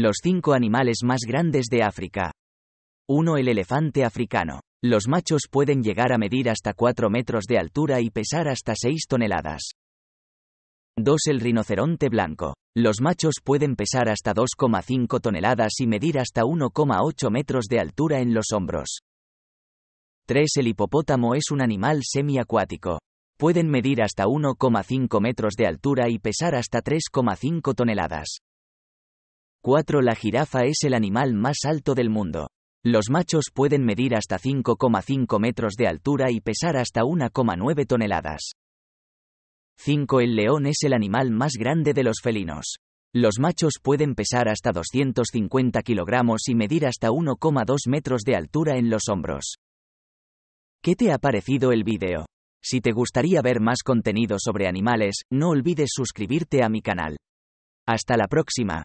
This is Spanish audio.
Los cinco animales más grandes de África. 1. El elefante africano. Los machos pueden llegar a medir hasta 4 metros de altura y pesar hasta 6 toneladas. 2. El rinoceronte blanco. Los machos pueden pesar hasta 2,5 toneladas y medir hasta 1,8 metros de altura en los hombros. 3. El hipopótamo es un animal semiacuático. Pueden medir hasta 1,5 metros de altura y pesar hasta 3,5 toneladas. 4 La jirafa es el animal más alto del mundo. Los machos pueden medir hasta 5,5 metros de altura y pesar hasta 1,9 toneladas. 5. El león es el animal más grande de los felinos. Los machos pueden pesar hasta 250 kilogramos y medir hasta 1,2 metros de altura en los hombros. ¿Qué te ha parecido el vídeo? Si te gustaría ver más contenido sobre animales, no olvides suscribirte a mi canal. Hasta la próxima.